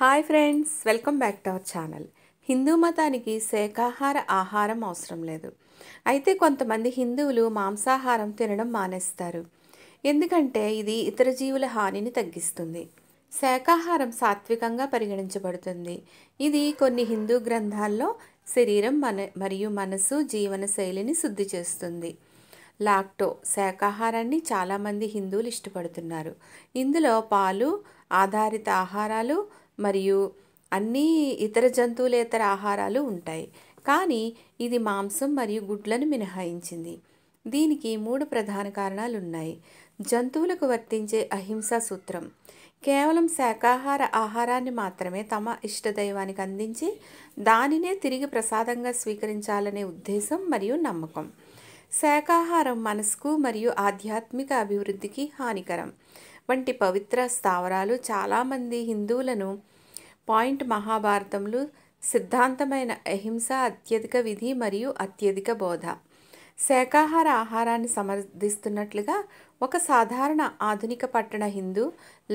hi friends welcome back to our channel Hindu మతానికి శాఖాహార ఆహారం అవసరం లేదు అయితే కొంతమంది హిందువులు మాంసాహారం తినడం మానేస్తారు ఎందుకంటే ఇది ఇతర జీవుల హానిని తగ్గిస్తుంది శాఖాహారం సాత్వికంగా పరిగణించబడుతుంది ఇది కొన్ని హిందూ గ్రంథాల్లో శరీరం మన మరియు మనసు జీవన శైలిని శుద్ధి చేస్తుంది లాక్టో శాఖాహారాన్ని చాలామంది హిందువులు ఇష్టపడుతున్నారు ఇందులో పాలు ఆధారిత ఆహారాలు మరియు అన్ని ఇతర జంతువులేతర ఆహారాలు ఉంటాయి కానీ ఇది మాంసం మరియు గుడ్లను మినహాయించింది దీనికి మూడు ప్రధాన కారణాలు ఉన్నాయి జంతువులకు వర్తించే అహింసా సూత్రం కేవలం శాకాహార ఆహారాన్ని మాత్రమే తమ ఇష్టదైవానికి అందించి దానినే తిరిగి ప్రసాదంగా స్వీకరించాలనే ఉద్దేశం మరియు నమ్మకం శాకాహారం మనసుకు మరియు ఆధ్యాత్మిక అభివృద్ధికి హానికరం వంటి పవిత్ర స్థావరాలు చాలామంది హిందువులను పాయింట్ మహాభారతంలో సిద్ధాంతమైన అహింస అత్యధిక విధి మరియు అత్యధిక బోధ శాకాహార ఆహారాన్ని సమర్థిస్తున్నట్లుగా ఒక సాధారణ ఆధునిక పట్టణ హిందూ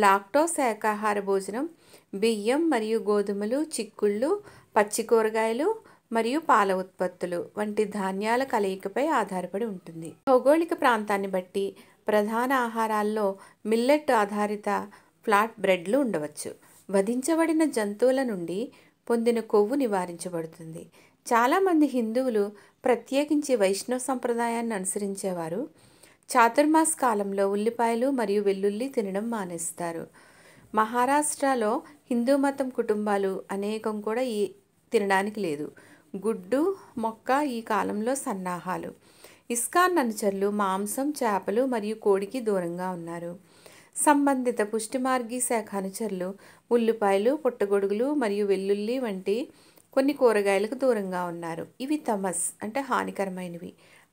లాక్టో శాకాహార భోజనం బియ్యం మరియు గోధుమలు చిక్కుళ్ళు పచ్చి కూరగాయలు మరియు పాల ఉత్పత్తులు వంటి ధాన్యాల కలయికపై ఆధారపడి ఉంటుంది భౌగోళిక ప్రాంతాన్ని బట్టి ప్రధాన ఆహారాల్లో మిల్లెట్ ఆధారిత ఫ్లాట్ బ్రెడ్లు ఉండవచ్చు వధించబడిన జంతువుల నుండి పొందిన కొవ్వు నివారించబడుతుంది చాలామంది హిందువులు ప్రత్యేకించి వైష్ణవ సంప్రదాయాన్ని అనుసరించేవారు చాతుర్మాస్ కాలంలో ఉల్లిపాయలు మరియు వెల్లుల్లి తినడం మానేస్తారు మహారాష్ట్రలో హిందూ మతం కుటుంబాలు అనేకం కూడా ఈ తినడానికి లేదు గుడ్డు మొక్క ఈ కాలంలో సన్నాహాలు ఇస్కాన్ అనుచరులు మాంసం చేపలు మరియు కోడికి దూరంగా ఉన్నారు సంబంధిత మార్గి శాఖ అనుచరులు ఉల్లిపాయలు పుట్టగొడుగులు మరియు వెల్లుల్లి వంటి కొన్ని కూరగాయలకు దూరంగా ఉన్నారు ఇవి తమస్ అంటే హానికరమైనవి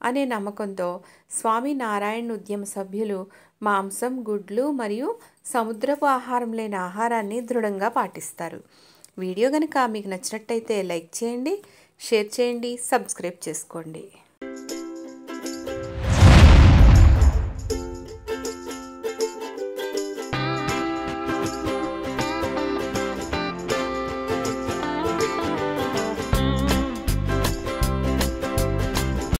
అనే నమ్మకంతో స్వామి నారాయణ ఉద్యమ సభ్యులు మాంసం గుడ్లు మరియు సముద్రపు ఆహారం లేని ఆహారాన్ని దృఢంగా పాటిస్తారు వీడియో కనుక మీకు నచ్చినట్టయితే లైక్ చేయండి షేర్ చేయండి సబ్స్క్రైబ్ చేసుకోండి